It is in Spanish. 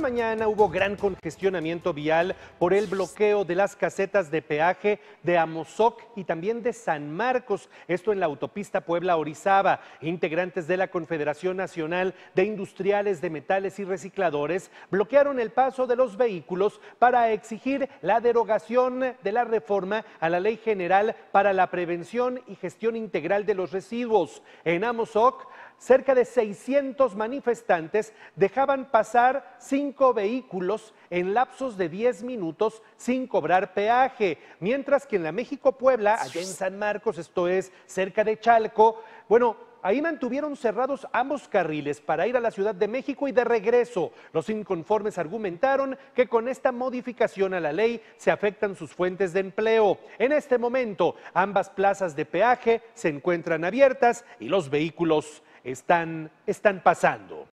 Mañana hubo gran congestionamiento vial por el bloqueo de las casetas de peaje de Amozoc y también de San Marcos, esto en la autopista Puebla-Orizaba. Integrantes de la Confederación Nacional de Industriales de Metales y Recicladores bloquearon el paso de los vehículos para exigir la derogación de la reforma a la Ley General para la Prevención y Gestión Integral de los Residuos. En Amozoc cerca de 600 manifestantes dejaban pasar cinco vehículos en lapsos de 10 minutos sin cobrar peaje, mientras que en la México-Puebla, allá en San Marcos, esto es cerca de Chalco, bueno, ahí mantuvieron cerrados ambos carriles para ir a la Ciudad de México y de regreso. Los inconformes argumentaron que con esta modificación a la ley se afectan sus fuentes de empleo. En este momento, ambas plazas de peaje se encuentran abiertas y los vehículos están, están pasando.